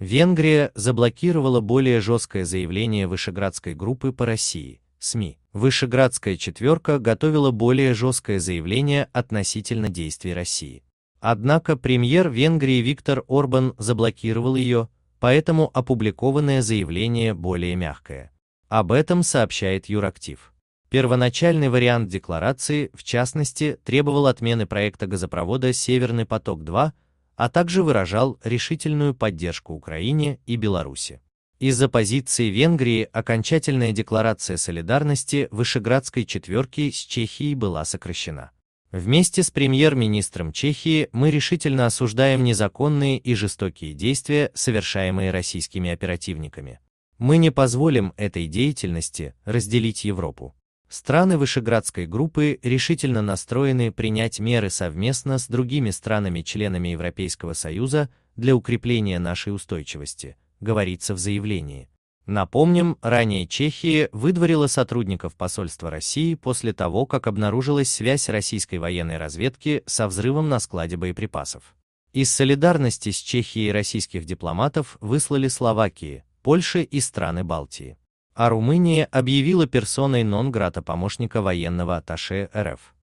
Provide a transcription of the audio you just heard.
Венгрия заблокировала более жесткое заявление Вышеградской группы по России, СМИ. Вышеградская четверка готовила более жесткое заявление относительно действий России. Однако премьер Венгрии Виктор Орбан заблокировал ее, поэтому опубликованное заявление более мягкое. Об этом сообщает Юрактив. Первоначальный вариант декларации, в частности, требовал отмены проекта газопровода «Северный поток-2», а также выражал решительную поддержку Украине и Беларуси. Из-за позиции Венгрии окончательная декларация солидарности Вышеградской четверки с Чехией была сокращена. Вместе с премьер-министром Чехии мы решительно осуждаем незаконные и жестокие действия, совершаемые российскими оперативниками. Мы не позволим этой деятельности разделить Европу. Страны Вышеградской группы решительно настроены принять меры совместно с другими странами-членами Европейского Союза для укрепления нашей устойчивости, говорится в заявлении. Напомним, ранее Чехия выдворила сотрудников посольства России после того, как обнаружилась связь российской военной разведки со взрывом на складе боеприпасов. Из солидарности с Чехией российских дипломатов выслали Словакии, Польши и страны Балтии а Румыния объявила персоной нон-грата помощника военного атташе РФ.